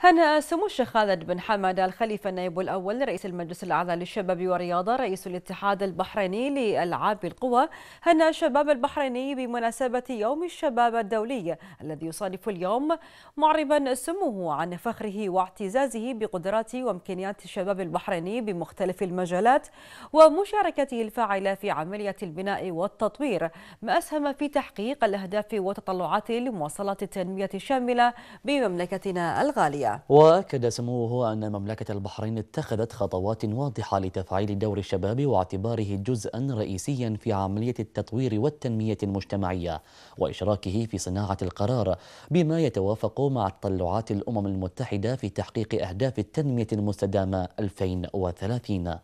هنأ سمو الشيخ خالد بن حمد الخليفة النائب الأول لرئيس المجلس الأعلى للشباب والرياضة رئيس الاتحاد البحريني لألعاب القوى هنأ الشباب البحريني بمناسبة يوم الشباب الدولي الذي يصادف اليوم معربا سموه عن فخره واعتزازه بقدرات وإمكانيات الشباب البحريني بمختلف المجالات ومشاركته الفاعلة في عملية البناء والتطوير ما أسهم في تحقيق الأهداف والتطلعات لمواصلة التنمية الشاملة بمملكتنا الغالية وأكد سموه أن مملكة البحرين اتخذت خطوات واضحة لتفعيل دور الشباب واعتباره جزءا رئيسيا في عملية التطوير والتنمية المجتمعية وإشراكه في صناعة القرار بما يتوافق مع تطلعات الأمم المتحدة في تحقيق أهداف التنمية المستدامة 2030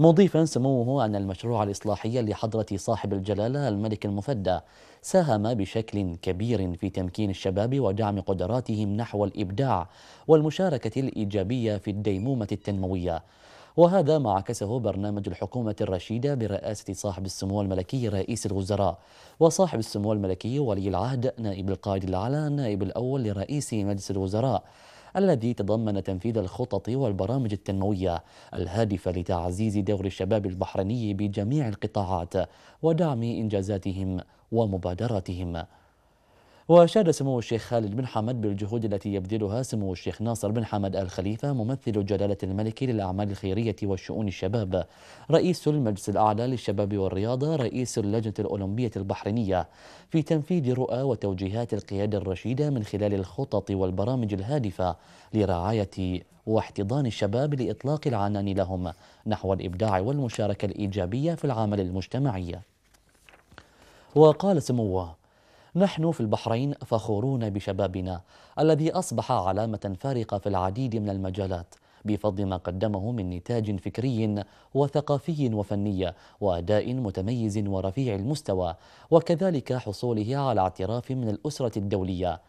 مضيفا سموه أن المشروع الإصلاحي لحضرة صاحب الجلالة الملك المفدى ساهم بشكل كبير في تمكين الشباب ودعم قدراتهم نحو الإبداع والمشاركة الإيجابية في الديمومة التنموية وهذا ما عكسه برنامج الحكومة الرشيدة برئاسة صاحب السمو الملكي رئيس الوزراء وصاحب السمو الملكي ولي العهد نائب القائد الأعلى نائب الأول لرئيس مجلس الوزراء الذي تضمن تنفيذ الخطط والبرامج التنموية الهادفة لتعزيز دور الشباب البحريني بجميع القطاعات ودعم إنجازاتهم ومبادراتهم وأشاد سمو الشيخ خالد بن حمد بالجهود التي يبذلها سمو الشيخ ناصر بن حمد آل خليفة ممثل جلالة الملك للأعمال الخيرية وشؤون الشباب رئيس المجلس الأعلى للشباب والرياضة رئيس اللجنة الأولمبية البحرينية في تنفيذ رؤى وتوجيهات القيادة الرشيدة من خلال الخطط والبرامج الهادفة لرعاية واحتضان الشباب لإطلاق العنان لهم نحو الإبداع والمشاركة الإيجابية في العمل المجتمعي وقال سموه نحن في البحرين فخورون بشبابنا الذي أصبح علامة فارقة في العديد من المجالات بفضل ما قدمه من نتاج فكري وثقافي وفني واداء متميز ورفيع المستوى وكذلك حصوله على اعتراف من الاسره الدوليه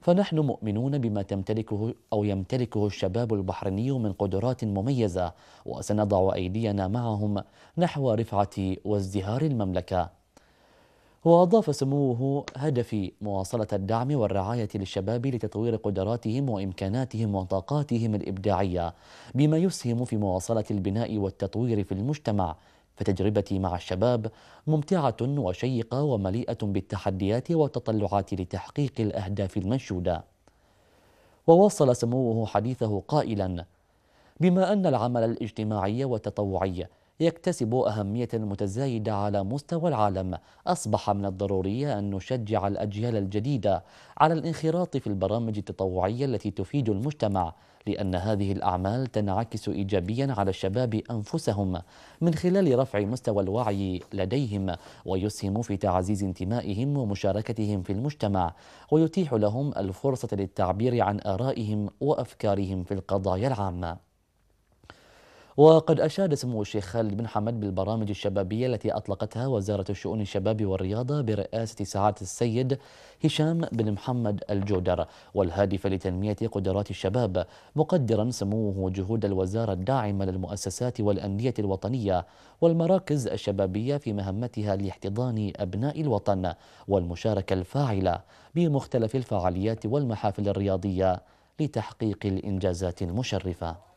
فنحن مؤمنون بما تمتلكه او يمتلكه الشباب البحريني من قدرات مميزه وسنضع ايدينا معهم نحو رفعه وازدهار المملكه وأضاف سموه هدفي مواصلة الدعم والرعاية للشباب لتطوير قدراتهم وإمكاناتهم وطاقاتهم الإبداعية بما يسهم في مواصلة البناء والتطوير في المجتمع فتجربتي مع الشباب ممتعة وشيقة ومليئة بالتحديات والتطلعات لتحقيق الأهداف المنشودة وواصل سموه حديثه قائلا بما أن العمل الاجتماعي والتطوعي يكتسب أهمية متزايدة على مستوى العالم أصبح من الضروري أن نشجع الأجيال الجديدة على الانخراط في البرامج التطوعية التي تفيد المجتمع لأن هذه الأعمال تنعكس إيجابيا على الشباب أنفسهم من خلال رفع مستوى الوعي لديهم ويسهم في تعزيز انتمائهم ومشاركتهم في المجتمع ويتيح لهم الفرصة للتعبير عن آرائهم وأفكارهم في القضايا العامة وقد أشاد سمو الشيخ خالد بن حمد بالبرامج الشبابية التي أطلقتها وزارة الشؤون الشباب والرياضة برئاسة سعادة السيد هشام بن محمد الجودر والهادفة لتنمية قدرات الشباب مقدرا سموه جهود الوزارة الداعمة للمؤسسات والأندية الوطنية والمراكز الشبابية في مهمتها لاحتضان أبناء الوطن والمشاركة الفاعلة بمختلف الفعاليات والمحافل الرياضية لتحقيق الإنجازات المشرفة